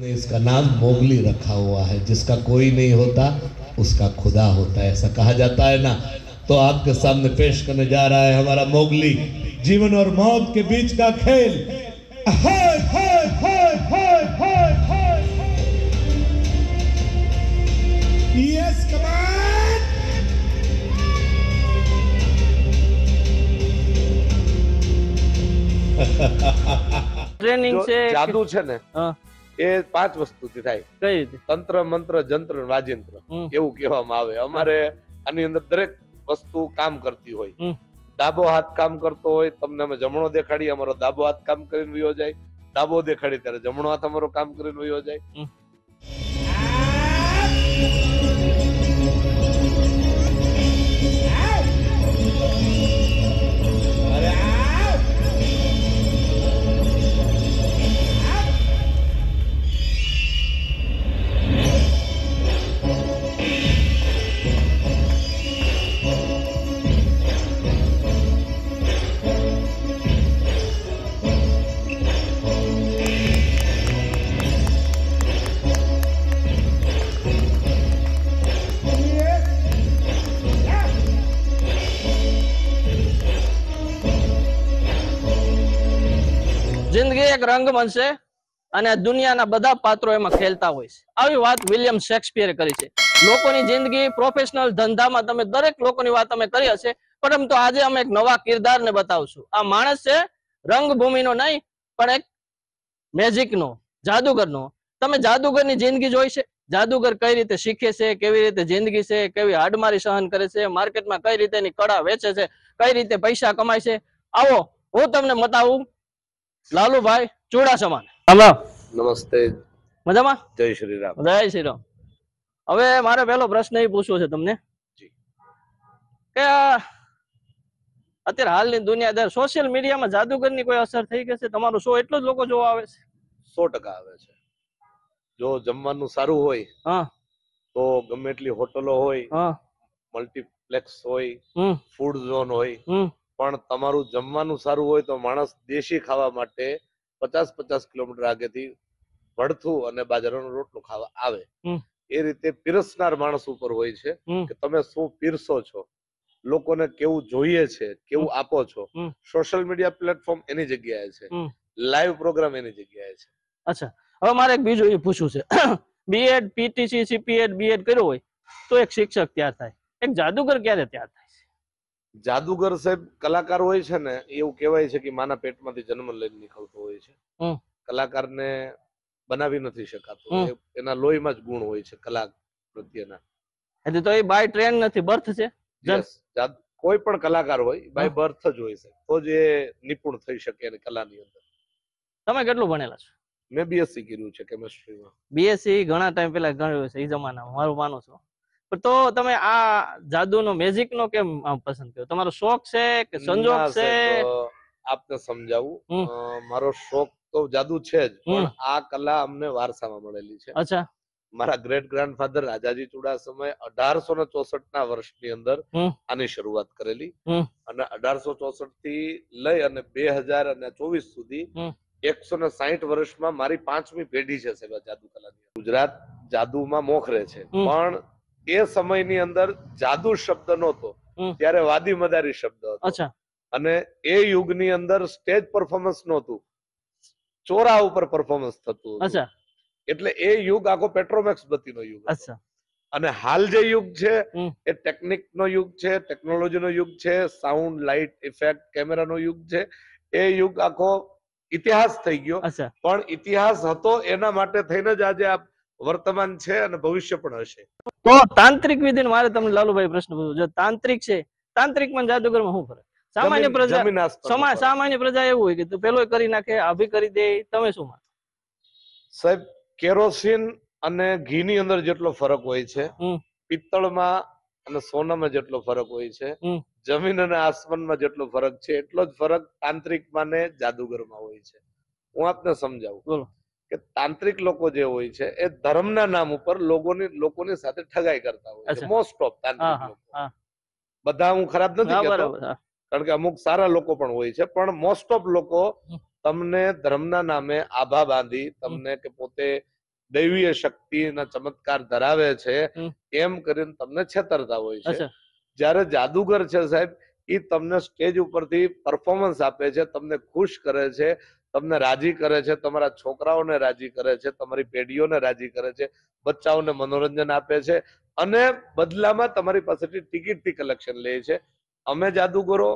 ने इसका नाम मोगली रखा हुआ है जिसका कोई नहीं होता उसका खुदा होता है ऐसा कहा जाता है ना तो आपके सामने पेश करने जा रहा है हमारा मोगली जीवन और मौत के बीच का खेल ट्रेनिंग से जादू छे ने એ પાંચ વસ્તુ થી થાય કઈ તંત્ર મંત્ર જંત્ર વાજિંત્ર એવું કહેવામાં આવે અમારે આની અંદર દરેક વસ્તુ કામ કરતી હોય ડાબો હાથ કામ કરતો હોય તમને અમે જમણો દેખાડી અમારો ડાબો હાથ કામ કરીને વયો જાય ડાબો દેખાડી ત્યારે જમણો હાથ અમારો કામ કરીને વયો જાય એક રંગ બનશે અને દુનિયાના બધા પાત્રો એમાં ખેલતા હોય છે આવી વાત વિલિયમ શેક્સપિયરે કરી છે લોકોની જિંદગી પ્રોફેશનલ ધંધામાં તમે દરેક લોકોની વાત અમે કરી હશે પણ આજે અમે એક નવા કિરદારને બતાવશું આ માણસ છે રંગભૂમિનો નહીં પણ એક મેજિકનો જાદુગરનો તમે જાદુગરની જિંદગી જોઈ છે જાદુગર કઈ રીતે શીખે છે કેવી રીતે જિંદગી છે કેવી હાડમારી સહન કરે છે માર્કેટમાં કઈ રીતે એની કળા વેચે છે કઈ રીતે પૈસા કમાય છે આવો હું તમને બતાવું લાલુભાઈ ચુડાસમા નમસ્તે મજામાં જય શ્રી રામ જય શ્રી રામ હવે મારે પેલો પ્રશ્ન એ પૂછવો છે તમને કે અત્યારે હાલની દુનિયાદાર સોશિયલ મીડિયામાં જાદુગરની કોઈ અસર થઈ ગઈ છે તમારો શો એટલો જ લોકો જોવા આવે છે સો ટકા આવે છે જો જમવાનું સારું હોય હા તો ગમે એટલી હોટલો હોય હા મલ્ટીપ્લેક્સ હોય હમ ફૂડ ઝોન હોય હમ પણ તમારું જમવાનું સારું હોય તો માણસ દેશી ખાવા માટે પચાસ પચાસ કિલોમીટર આગેથી ભડથું અને બાજરાનો રોટલો ખાવા આવે એ રીતે પીરસનાર માણસ ઉપર હોય છે કે તમે શું પીરસો છો લોકોને કેવું જોઈએ છે કેવું આપો છો સોશિયલ મીડિયા પ્લેટફોર્મ એની જગ્યાએ છે લાઈવ પ્રોગ્રામ એની જગ્યાએ છે અચ્છા હવે મારે એક બીજું એ પૂછવું છે બીએડ પીટીસી સીપીએડ બીએડ કર્યું હોય તો એક શિક્ષક ત્યાં થાય એક જાદુગર ક્યારે ત્યાં થાય જાદુગર સાહેબ કલાકાર હોય છે ને એવું કહેવાય છે કે માના પેટમાંથી જન્મ લઈને નીકળતો હોય છે કલાકારને બનાવી નથી શકાતો એના લોહીમાં જ ગુણ હોય છે કલા પ્રત્યેના એટલે તો એ બાય ટ્રેન નથી બર્થ છે કોઈ પણ કલાકાર હોય બાય બર્થ જ હોય છે તો જ એ નિપુણ થઈ શકે એની કલાની અંદર તમે કેટલું ભણેલા છો મેં બીએસસી કર્યું છે કેમિસ્ટ્રીમાં બીએસસી ઘણા ટાઈમ પહેલા કર્યું છે એ જમાનામાં મારું માનું છું તો તમે આ જાદુ નો જાદુનો નો કેમ પસંદ કર્યો તમારો શોખ છે કે સંજોગ છે આપને સમજાવું મારો શોખ તો જાદુ છે જ પણ આ કલા અમને વારસામાં મળેલી છે અચ્છા મારા ગ્રેટ ગ્રાન્ડફાધર રાજાજી ચુડાસમાએ અઢારસો ચોસઠ ના વર્ષની અંદર આની શરૂઆત કરેલી અને અઢારસો ચોસઠ થી લઈ અને બે હજાર અને ચોવીસ સુધી એકસો ને સાહીઠ વર્ષમાં મારી પાંચમી પેઢી છે સાહેબ જાદુ કલાની ગુજરાત જાદુમાં મોખરે છે પણ એ સમયની અંદર જાદુ શબ્દ નહોતો ત્યારે વાદી મદારી શબ્દ હતો અને એ યુગની અંદર સ્ટેજ પરફોર્મન્સ નહોતું ચોરા ઉપર પરફોર્મન્સ થતું એટલે એ યુગ આખો પેટ્રોમેક્સ બતીનો યુગ અને હાલ જે યુગ છે એ ટેકનિક નો યુગ છે ટેકનોલોજી નો યુગ છે સાઉન્ડ લાઇટ ઇફેક્ટ કેમેરા નો યુગ છે એ યુગ આખો ઇતિહાસ થઈ ગયો પણ ઇતિહાસ હતો એના માટે થઈને જ આજે આ વર્તમાન છે અને ભવિષ્ય પણ હશે તો તાંત્રિક વિધિ મારે તમને લાલુભાઈ પ્રશ્ન પૂછો જો તાંત્રિક છે તાંત્રિક માં જાદુગર માં શું ફરક સામાન્ય પ્રજા સામાન્ય પ્રજા એવું હોય કે પેલો કરી નાખે આભી કરી દે તમે શું માનો સાહેબ કેરોસીન અને ઘી ની અંદર જેટલો ફરક હોય છે પિત્તળમાં અને સોનામાં જેટલો ફરક હોય છે જમીન અને આસમાનમાં જેટલો ફરક છે એટલો જ ફરક તાંત્રિક માં ને જાદુગર માં હોય છે હું આપને સમજાવું બોલો કે તાંત્રિક લોકો જે હોય છે એ ધર્મના નામ ઉપર લોકોની લોકોની સાથે ઠગાઈ કરતા હોય છે મોસ્ટ ઓફ તાંત્રિક લોકો બધા હું ખરાબ નથી કહેતો કારણ કે અમુક સારા લોકો પણ હોય છે પણ મોસ્ટ ઓફ લોકો તમને ધર્મના નામે આભા બાંધી તમને કે પોતે દૈવીય શક્તિના ચમત્કાર ધરાવે છે એમ કરીને તમને છેતરતા હોય છે જ્યારે જાદુગર છે સાહેબ એ તમને સ્ટેજ ઉપરથી પરફોર્મન્સ આપે છે તમને ખુશ કરે છે તમને રાજી કરે છે તમારા છોકરાઓને રાજી કરે છે તમારી પેઢીઓને રાજી કરે છે બચ્ચાઓને મનોરંજન આપે છે અને બદલામાં તમારી પાસેથી ટિકિટથી કલેક્શન લે છે અમે જાદુગરો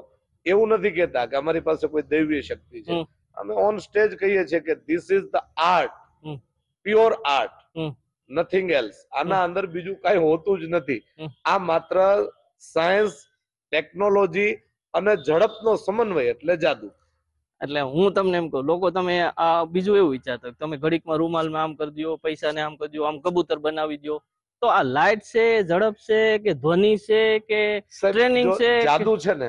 એવું નથી કહેતા કે અમારી પાસે કોઈ દૈવીય શક્તિ છે અમે ઓન સ્ટેજ કહીએ છીએ કે this is the art pure art nothing else આના અંદર બીજું કઈ હોતું જ નથી આ માત્ર સાયન્સ ટેકનોલોજી અને ઝડપનો સમન્વય એટલે જાદુ એટલે હું તમને એમ કહું લોકો તમે આ બીજું એવું વિચારતા તમે ઘડીકમાં રૂમાલમાં આમ કરી દો પૈસાને આમ કરી દો આમ કબૂતર બનાવી દો તો આ લાઈટ છે ઝડપ છે કે ધ્વનિ છે કે ટ્રેનિંગ છે જાદુ છે ને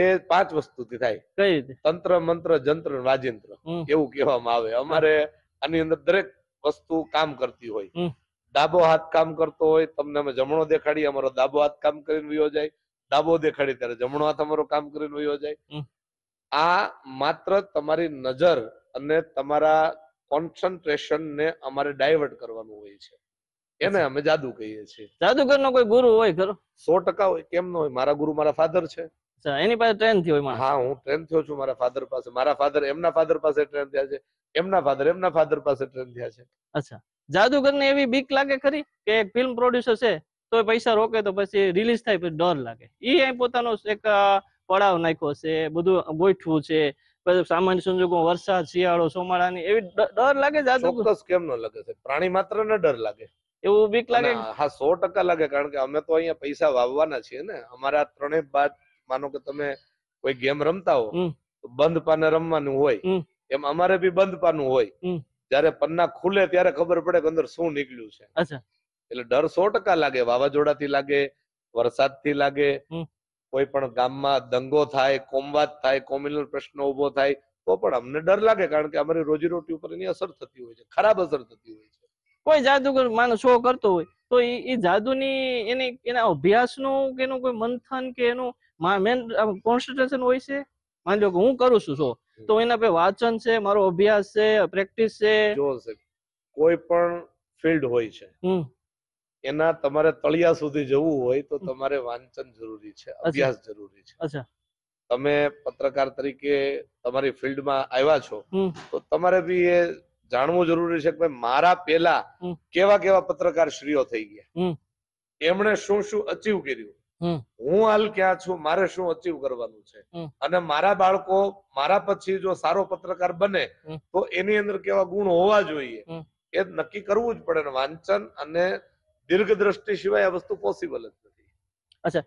એ પાંચ વસ્તુથી થાય કઈ રીતે તંત્ર મંત્ર જંત્ર રાજેન્દ્ર એવું કહેવામાં આવે અમારે આની અંદર દરેક વસ્તુ કામ કરતી હોય ડાબો હાથ કામ કરતો હોય તમને અમે જમણો દેખાડી અમારો ડાબો હાથ કામ કરીને વયો જાય ડાબો દેખાડી ત્યારે જમણો હાથ અમારો કામ કરીને વયો જાય આ માત્ર તમારી નજર અને તમારા કોન્સન્ટ્રેશન ને અમારે ડાયવર્ટ કરવાનું હોય છે એને અમે જાદુ કહીએ છીએ જાદુગર નો કોઈ ગુરુ હોય ખરો સો ટકા હોય કેમ નો હોય મારા ગુરુ મારા ફાધર છે એની પાસે ટ્રેન થયો હોય હા હું ટ્રેન થયો છું મારા ફાધર પાસે મારા ફાધર એમના ફાધર પાસે ટ્રેન થયા છે એમના ફાધર એમના ફાધર પાસે ટ્રેન થયા છે અચ્છા જાદુગર જાદુગરને એવી બીક લાગે ખરી કે એક ફિલ્મ પ્રોડ્યુસર છે તો પૈસા રોકે તો પછી રિલીઝ થાય પછી ડર લાગે એ પોતાનો એક પડાવ નાખ્યો છે બધું ગોઠવું છે સામાન્ય સંજોગો વરસાદ શિયાળો ની એવી ડર લાગે છે ચોક્કસ કેમ ન લાગે છે પ્રાણી માત્ર ને ડર લાગે એવું બીક લાગે હા સો ટકા લાગે કારણ કે અમે તો અહીંયા પૈસા વાવવાના છીએ ને અમારા ત્રણેય બાદ માનો કે તમે કોઈ ગેમ રમતા હો તો બંધ પાને રમવાનું હોય એમ અમારે બી બંધ પાનું હોય જયારે પન્ના ખુલે ત્યારે ખબર પડે કે અંદર શું નીકળ્યું છે એટલે ડર સો ટકા લાગે વાવાઝોડા થી લાગે વરસાદ થી લાગે કોઈ પણ ગામમાં દંગો થાય કોમવાદ થાય કોમ્યુનલ પ્રશ્નો ઉભો થાય તો પણ અમને ડર લાગે કારણ કે અમારી રોજીરોટી ઉપર એની અસર થતી હોય છે ખરાબ અસર થતી હોય છે કોઈ જાદુગર માનો શો કરતો હોય તો એ જાદુની એની એના અભ્યાસનું કે એનું કોઈ મંથન કે એનું મેન કોન્સન્ટ્રેશન હોય છે માની લો કે હું કરું છું શો તો એના પે વાંચન છે મારો અભ્યાસ છે પ્રેક્ટિસ છે જો કોઈ પણ ફિલ્ડ હોય છે એના તમારે તળિયા સુધી જવું હોય તો તમારે વાંચન જરૂરી છે અભ્યાસ જરૂરી છે તમે પત્રકાર તરીકે તમારી ફિલ્ડમાં આવ્યા છો તો તમારે બી એ જાણવું જરૂરી છે કે મારા પેલા કેવા કેવા પત્રકાર શ્રીઓ થઈ ગયા એમણે શું શું અચીવ કર્યું હું હાલ ક્યાં છું મારે શું અચીવ કરવાનું છે અને મારા બાળકો મારા પછી જો સારો પત્રકાર બને તો એની અંદર કેવા ગુણ હોવા જોઈએ એ નક્કી કરવું જ પડે વાંચન અને દીર્ઘ દ્રષ્ટિ સિવાય આ વસ્તુ પોસિબલ જ નથી અચ્છા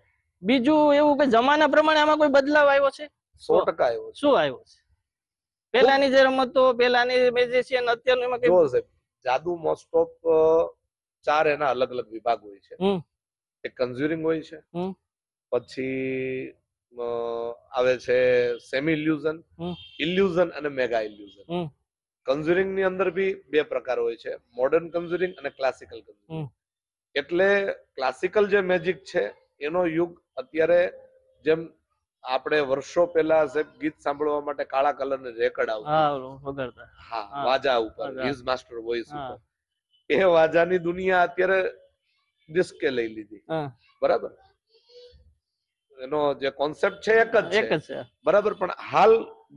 બીજું એવું કે જમાના પ્રમાણે આમાં કોઈ બદલાવ આવ્યો છે સો ટકા આવ્યો શું આવ્યો છે પેલાની જે રમતો પેલાની મેજિશિયન અત્યારનું એમાં કેવું સાહેબ જાદુ મોસ્ટ ઓફ ચાર એના અલગ અલગ વિભાગ હોય છે એક કન્ઝ્યુરિંગ હોય છે પછી આવે છે સેમી ઇલ્યુઝન ઇલ્યુઝન અને મેગા ઇલ્યુઝન કન્ઝ્યુરિંગ ની અંદર બી બે પ્રકાર હોય છે મોડર્ન કન્ઝ્યુરિંગ અને ક્લાસિકલ કન્ઝ્યુરિંગ એટલે ક્લાસિકલ જે મેજિક છે એનો યુગ અત્યારે જેમ આપણે વર્ષો પહેલા ગીત સાંભળવા માટે કાળા કલરને રેકર્ડ માસ્ટર વોઇસ એ વાજાની દુનિયા અત્યારે ડિસ્કે લઈ લીધી બરાબર એનો જે કોન્સેપ્ટ છે એક જ છે બરાબર પણ હાલ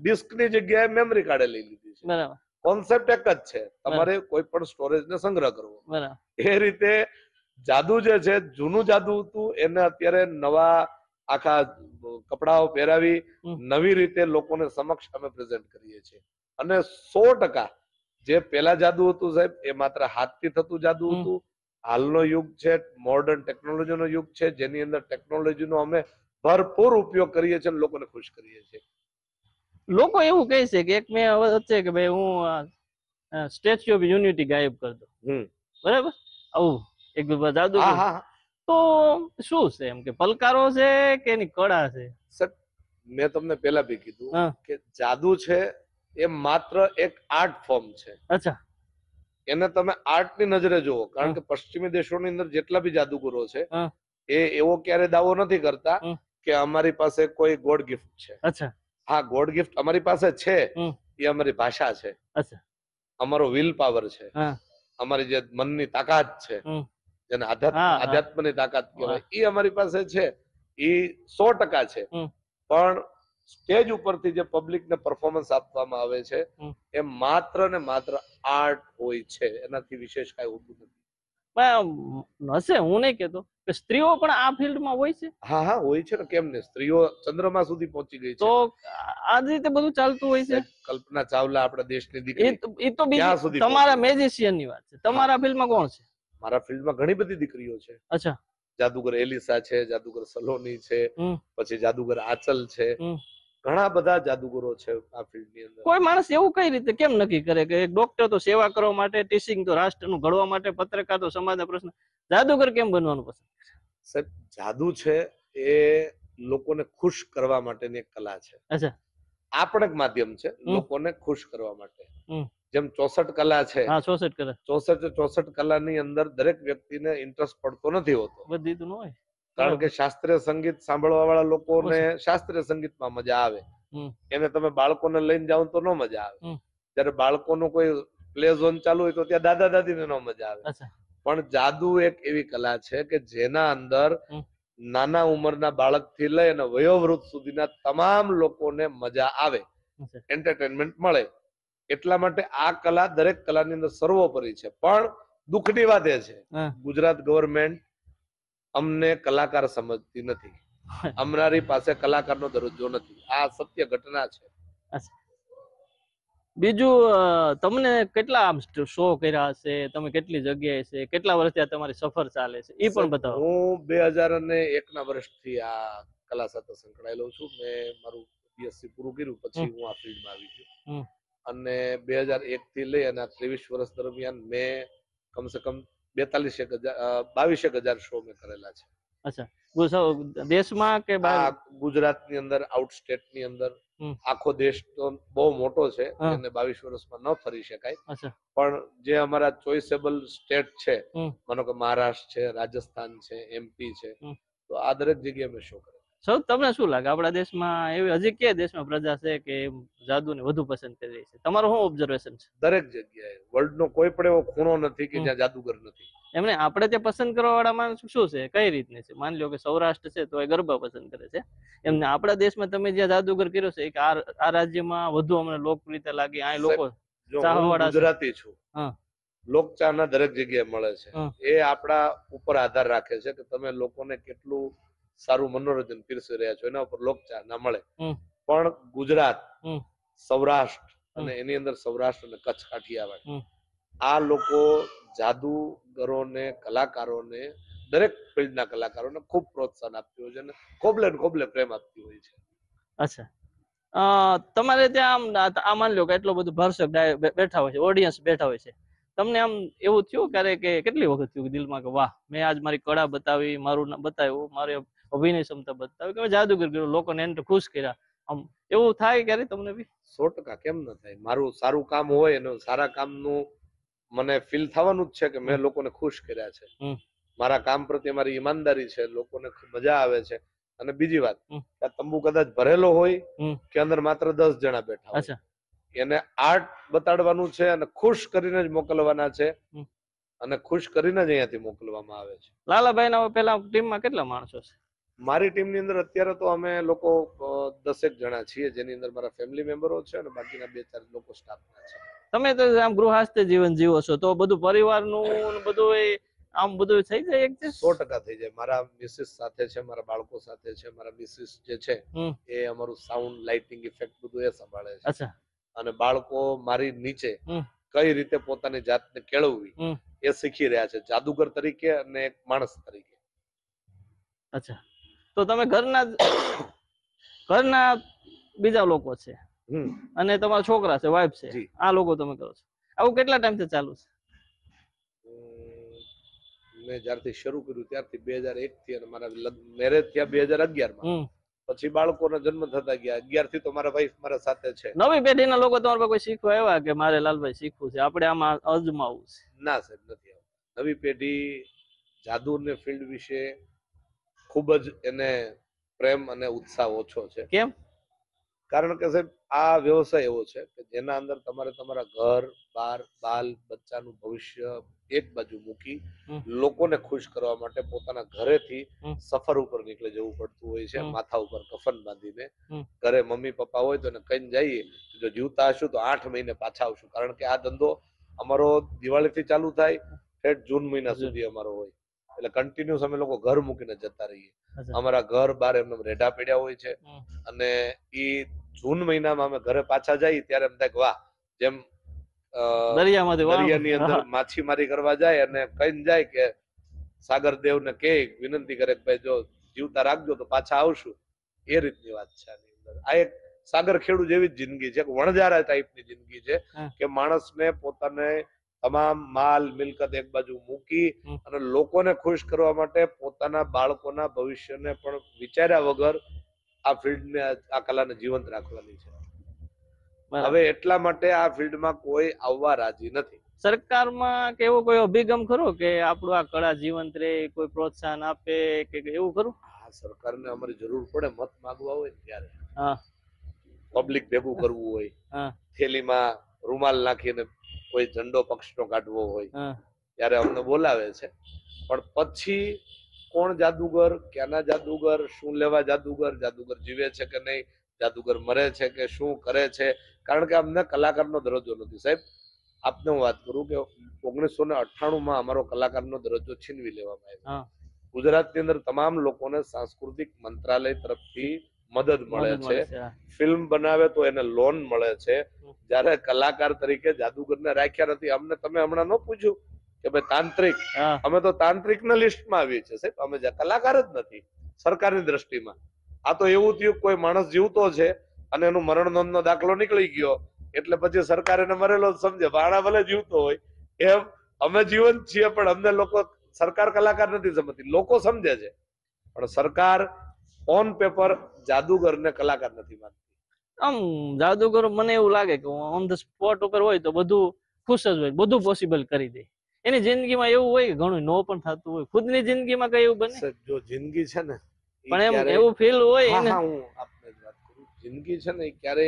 ડિસ્ક ની જગ્યાએ મેમરી કાર્ડે લઈ લીધી છે કોન્સેપ્ટ એક જ છે તમારે કોઈ પણ સ્ટોરેજ ને સંગ્રહ કરવો એ રીતે જાદુ જે છે જૂનું જાદુ હતું એને અત્યારે નવા આખા કપડાઓ પહેરાવી નવી રીતે લોકોને સમક્ષ અમે પ્રેઝન્ટ કરીએ છીએ અને સો ટકા જે પેલા જાદુ હતું સાહેબ એ માત્ર હાથથી થતું જાદુ હતું હાલનો યુગ છે મોડર્ન ટેકનોલોજીનો યુગ છે જેની અંદર ટેકનોલોજીનો અમે ભરપૂર ઉપયોગ કરીએ છીએ અને લોકોને ખુશ કરીએ છીએ લોકો એવું કહે છે કે એક મેં વચ્ચે કે ભાઈ હું સ્ટેચ્યુ ઓફ યુનિટી ગાયબ કરી દઉં બરાબર આવું એક બે જાદુ તો શું છે એમ કે પલકારો છે કે એની કળા છે સર મેં તમને પેલા બી કીધું કે જાદુ છે એ માત્ર એક આર્ટ ફોર્મ છે અચ્છા એને તમે આર્ટ ની નજરે જુઓ કારણ કે પશ્ચિમી દેશોની અંદર જેટલા બી જાદુગરો છે એ એવો ક્યારે દાવો નથી કરતા કે અમારી પાસે કોઈ ગોડ ગિફ્ટ છે અચ્છા હા ગોડ ગિફ્ટ અમારી પાસે છે એ અમારી ભાષા છે અચ્છા અમારો વિલ પાવર છે અમારી જે મનની તાકાત છે જેને આધ્યાત્મની તાકાત કહેવાય એ અમારી પાસે છે એ સો ટકા છે પણ સ્ટેજ ઉપરથી જે પબ્લિકને પરફોર્મન્સ આપવામાં આવે છે એ માત્ર ને માત્ર આર્ટ હોય છે એનાથી વિશેષ કાંઈ હોતું નથી હશે હું નહીં કેતો કે સ્ત્રીઓ પણ આ ફિલ્ડમાં હોય છે હા હા હોય છે ને કેમ ને સ્ત્રીઓ ચંદ્રમા સુધી પહોંચી ગઈ છે તો આ રીતે બધું ચાલતું હોય છે કલ્પના ચાવલા આપણા દેશની દીકરી એ તો બીજા સુધી તમારા મેજિશિયન ની વાત છે તમારા ફિલ્ડમાં કોણ છે મારા ફિલ્ડમાં ઘણી બધી દીકરીઓ છે અચ્છા જાદુગર એલિસા છે જાદુગર સલોની છે પછી જાદુગર આચલ છે ઘણા બધા જાદુગરો છે આ ફિલ્ડની અંદર કોઈ માણસ એવું કઈ રીતે કેમ નક્કી કરે કે એક ડોક્ટર તો સેવા કરવા માટે ટીચિંગ તો રાષ્ટ્રનું ઘડવા માટે પત્રકાર તો સમાજના પ્રશ્ન જાદુગર કેમ બનવાનું પસંદ સાહેબ જાદુ છે એ લોકોને ખુશ કરવા માટેની એક કલા છે અચ્છા આ પણ એક માધ્યમ છે લોકોને ખુશ કરવા માટે જેમ ચોસઠ કલા છે હા ચોસઠ કલા ચોસઠ અંદર દરેક વ્યક્તિને ઇન્ટરેસ્ટ પડતો નથી હોતો કારણ કે શાસ્ત્રીય સંગીત સાંભળવા વાળા લોકોને શાસ્ત્રીય સંગીતમાં મજા આવે એને તમે બાળકોને લઈને જાવ તો ન મજા આવે જ્યારે બાળકોનું કોઈ પ્લે ઝોન ચાલુ હોય તો ત્યાં દાદા દાદી ને ન મજા આવે પણ જાદુ એક એવી કલા છે કે જેના અંદર નાના ઉંમરના થી લઈ અને વયોવૃદ્ધ સુધીના તમામ લોકોને મજા આવે એન્ટરટેનમેન્ટ મળે એટલા માટે આ કલા દરેક કલાની અંદર સર્વોપરી છે પણ દુઃખની વાત એ છે ગુજરાત ગવર્મેન્ટ અમને કલાકાર સમજતી નથી અમારી પાસે કલાકારનો દરજ્જો નથી આ સત્ય ઘટના છે બીજું તમને કેટલા આમ શો કર્યા છે તમે કેટલી જગ્યાએ છે કેટલા વર્ષથી આ તમારી સફર ચાલે છે એ પણ બતાવો હું બે હજાર અને એક ના વર્ષથી આ કલા સાથે સંકળાયેલો છું મેં મારું બીએસસી પૂરું કર્યું પછી હું આ ફિલ્ડમાં આવી ગયો અને બે હજાર એક થી લઈ અને ત્રેવીસ વર્ષ દરમિયાન મેં કમસે કમ બેતાલીસ એક હજાર બાવીસ એક હજાર શો મેં કરેલા છે અચ્છા દેશમાં કે ગુજરાતની અંદર આઉટ સ્ટેટ ની અંદર આખો દેશ તો બહુ મોટો છે અને બાવીસ વર્ષમાં ન ફરી શકાય પણ જે અમારા ચોઇસેબલ સ્ટેટ છે માનો કે મહારાષ્ટ્ર છે રાજસ્થાન છે એમપી છે તો આ દરેક જગ્યાએ મેં શો કર્યો સૌ તમને શું લાગે આપણા દેશમાં એવી હજી કે દેશમાં પ્રજા છે કે જાદુને વધુ પસંદ કરી રહી છે તમારું શું ઓબ્ઝર્વેશન છે દરેક જગ્યાએ વર્લ્ડનો કોઈ પણ એવો ખૂણો નથી કે જ્યાં જાદુગર નથી એમને આપણે તે પસંદ કરવા વાળા માણસ શું છે કઈ રીતની છે માની લો કે સૌરાષ્ટ્ર છે તો એ ગરબા પસંદ કરે છે એમને આપણા દેશમાં તમે જ્યાં જાદુગર કર્યો છે કે આ રાજ્યમાં વધુ અમને લોકપ્રિયતા લાગી આ લોકો ગુજરાતી છું લોકચાહના દરેક જગ્યાએ મળે છે એ આપણા ઉપર આધાર રાખે છે કે તમે લોકોને કેટલું સારું મનોરંજન પીરસી રહ્યા છો એના ઉપર લોકચાર ના મળે પણ ગુજરાત સૌરાષ્ટ્ર અને એની અંદર સૌરાષ્ટ્ર અને કચ્છ કાઠિયાવાડ આ લોકો જાદુગરોને કલાકારોને દરેક ફિલ્ડના કલાકારોને ખૂબ પ્રોત્સાહન આપતી હોય છે અને કોબલે કોબલે પ્રેમ આપતી હોય છે અચ્છા તમારે ત્યાં આમ આ માની લો કે એટલો બધો ભરસક બેઠા હોય છે ઓડિયન્સ બેઠા હોય છે તમને આમ એવું થયું ક્યારે કે કેટલી વખત થયું દિલમાં કે વાહ મેં આજ મારી કળા બતાવી મારું બતાવ્યું મારે અભિનય ક્ષમતા બતાવી કે જાદુગર કર્યો લોકોને એને ખુશ કર્યા આમ એવું થાય ક્યારે તમને બી સો ટકા કેમ ન થાય મારું સારું કામ હોય અને સારા કામનું મને ફીલ થવાનું જ છે કે મેં લોકોને ખુશ કર્યા છે મારા કામ પ્રત્યે મારી ઈમાનદારી છે લોકોને મજા આવે છે અને બીજી વાત કે તંબુ કદાચ ભરેલો હોય કે અંદર માત્ર દસ જણા બેઠા હોય એને આર્ટ બતાડવાનું છે અને ખુશ કરીને જ મોકલવાના છે અને ખુશ કરીને જ અહીંયાથી મોકલવામાં આવે છે લાલાભાઈ ના પેલા ટીમમાં કેટલા માણસો છે મારી ટીમની અંદર અત્યારે તો અમે લોકો દસેક જણા છીએ જેની અંદર મારા ફેમિલી મેમ્બરો છે અને બાકીના બે ચાર લોકો સ્ટાફના છે તમે તો આમ ગૃહસ્થ જીવન જીવો છો તો બધું પરિવારનું બધું આમ બધું થઈ જાય એક સો ટકા થઈ જાય મારા મિસિસ સાથે છે મારા બાળકો સાથે છે મારા મિસિસ જે છે એ અમારું સાઉન્ડ લાઇટિંગ ઇફેક્ટ બધું એ સંભાળે છે અચ્છા અને બાળકો મારી નીચે કઈ રીતે પોતાની જાતને કેળવવી એ શીખી રહ્યા છે જાદુગર તરીકે અને એક માણસ તરીકે અચ્છા તો તમે ઘરના ઘરના બીજા લોકો છે અને તમારા છોકરા છે વાઇફ છે આ લોકો તમે કરો છો આવું કેટલા ટાઈમથી ચાલુ છે મેં જ્યારથી શરૂ કર્યું ત્યારથી બે હજાર એક થી અને મારા મેરેજ થયા બે હજાર અગિયાર માં પછી બાળકોના જન્મ થતા ગયા અગિયાર થી તો મારા વાઈફ મારા સાથે છે નવી પેઢીના લોકો તમારા કોઈ શીખવા આવ્યા કે મારે લાલભાઈ શીખવું છે આપણે આમાં અજમાવું છે ના સાહેબ નથી આવતા નવી પેઢી જાદુ ને ફિલ્ડ વિશે ખૂબ જ એને પ્રેમ અને ઉત્સાહ ઓછો છે કેમ કારણ કે સાહેબ આ વ્યવસાય એવો છે કે જેના અંદર તમારે તમારા ઘર બાર બાલ બચ્ચાનું ભવિષ્ય એક બાજુ મૂકી લોકોને ખુશ કરવા માટે પોતાના ઘરેથી સફર ઉપર નીકળે જવું પડતું હોય છે માથા ઉપર કફન બાંધીને ઘરે મમ્મી પપ્પા હોય તો એને કહીને જઈએ જો જીવતા હશું તો આઠ મહિને પાછા આવશું કારણ કે આ ધંધો અમારો દિવાળી થી ચાલુ થાય ઠેઠ જૂન મહિના સુધી અમારો હોય એટલે કન્ટિન્યુઅસ અમે લોકો ઘર મૂકીને જતા રહીએ અમારા ઘર બાર એમને રેઢા પડ્યા હોય છે અને એ જૂન મહિનામાં અમે ઘરે પાછા જઈએ ત્યારે એમ વાહ જેમ દરિયાની અંદર માછીમારી કરવા જાય અને કહીને જાય કે સાગર દેવ ને કે વિનંતી કરે ભાઈ જો જીવતા રાખજો તો પાછા આવશું એ રીતની વાત છે આની અંદર આ એક સાગર ખેડૂ જેવી જિંદગી છે વણજારા ટાઈપની જિંદગી છે કે માણસને પોતાને તમામ માલ મિલકત એક બાજુ મૂકી અને લોકોને ખુશ કરવા માટે પોતાના બાળકોના ભવિષ્યને પણ વિચાર્યા વગર આ ફિલ્ડને આ કલાને જીવંત રાખવાની છે હવે એટલા માટે આ ફિલ્ડમાં કોઈ આવવા રાજી નથી સરકારમાં કે એવો કોઈ અભિગમ ખરો કે આપણું આ કળા જીવંત રહે કોઈ પ્રોત્સાહન આપે કે એવું ખરું હા સરકારને અમારી જરૂર પડે મત માગવા હોય ત્યારે હા પબ્લિક ભેગું કરવું હોય થેલીમાં રૂમાલ નાખીને કોઈ ઝંડો પક્ષનો કાઢવો હોય ત્યારે અમને બોલાવે છે પણ પછી કોણ જાદુગર ક્યાંના જાદુગર શું લેવા જાદુગર જાદુગર જીવે છે કે નહીં જાદુગર મરે છે કે શું કરે છે કારણ કે અમને કલાકારનો દરજ્જો નથી સાહેબ આપને હું વાત કરું કે ઓગણીસો ને અઠ્ઠાણુંમાં અમારો કલાકારનો દરજ્જો છીનવી લેવામાં આવ્યો ગુજરાતની અંદર તમામ લોકોને સાંસ્કૃતિક મંત્રાલય તરફથી મદદ મળે છે ફિલ્મ બનાવે તો એને લોન મળે છે જ્યારે કલાકાર તરીકે જાદુગરને રાખ્યા નથી અમને તમે હમણાં ન પૂછ્યું કે ભાઈ તાંત્રિક અમે તો તાંત્રિક ના લિસ્ટમાં આવીએ છીએ સાહેબ અમે કલાકાર જ નથી સરકારની દ્રષ્ટિમાં આ તો એવું થયું કોઈ માણસ જીવતો છે અને એનું મરણ નોંધનો દાખલો નીકળી ગયો એટલે પછી સરકાર એને મરેલો સમજે વાણા ભલે જીવતો હોય એમ અમે જીવન છીએ પણ અમને લોકો સરકાર કલાકાર નથી સમજતી લોકો સમજે છે પણ સરકાર ઓન પેપર જાદુગર ને કલાકાર નથી માનતી આમ જાદુગર મને એવું લાગે કે ઓન ધ સ્પોટ ઉપર હોય તો બધું ખુશ જ હોય બધું પોસિબલ કરી દે એની જિંદગીમાં એવું હોય ઘણું નો પણ થતું હોય ખુદ ની જિંદગીમાં કઈ એવું બને જો જિંદગી છે ને પણ એમ એવું ફીલ હોય હા હું આપને જ વાત કરું જિંદગી છે ને ક્યારે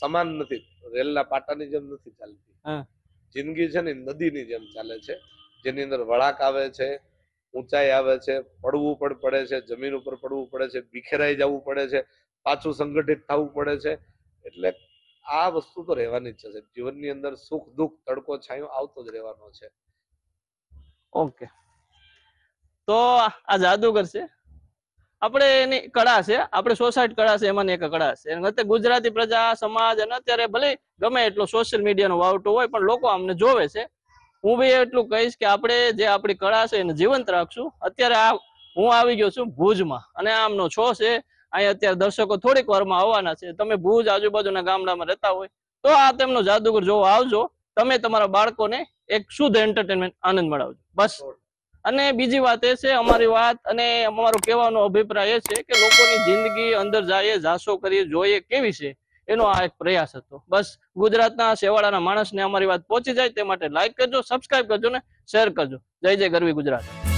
સમાન નથી રેલના પાટાની જેમ નથી ચાલતી જિંદગી છે ને નદીની જેમ ચાલે છે જેની અંદર વળાક આવે છે ઊંચાઈ આવે છે પડવું પણ પડે છે જમીન ઉપર પડવું પડે છે બિખેરાઈ જવું પડે છે પાછું સંગઠિત થવું પડે છે એટલે આ વસ્તુ તો રહેવાની જ છે જીવનની અંદર સુખ દુઃખ તડકો છાંયો આવતો જ રહેવાનો છે ઓકે તો આ જાદુગર છે આપણે એની કળા છે આપણે સોસાયટી કળા છે એમાં એક કળા છે અત્યારે ગુજરાતી પ્રજા સમાજ અને અત્યારે ભલે ગમે એટલો સોશિયલ મીડિયાનો વાવટો હોય પણ લોકો આમને જોવે છે હું બી એટલું કહીશ કે આપણે જે આપણી કળા છે એને જીવંત રાખશું અત્યારે આ હું આવી ગયો છું ભુજમાં અને આમનો છો છે અહીંયા અત્યારે દર્શકો થોડીક વારમાં આવવાના છે તમે ભુજ આજુબાજુના ગામડામાં રહેતા હોય તો આ તેમનો જાદુગર જોવા આવજો તમે તમારા બાળકોને એક શુદ્ધ એન્ટરટેનમેન્ટ આનંદ મળાવજો બસ અને બીજી વાત એ છે અમારી વાત અને અમારો કહેવાનો અભિપ્રાય એ છે કે લોકોની જિંદગી અંદર જઈએ જાસો કરીએ જોઈએ કેવી છે એનો આ એક પ્રયાસ હતો બસ ગુજરાતના શેવાળાના માણસને અમારી વાત પહોંચી જાય તે માટે લાઈક કરજો સબસ્ક્રાઈબ કરજો ને શેર કરજો જય જય ગરવી ગુજરાત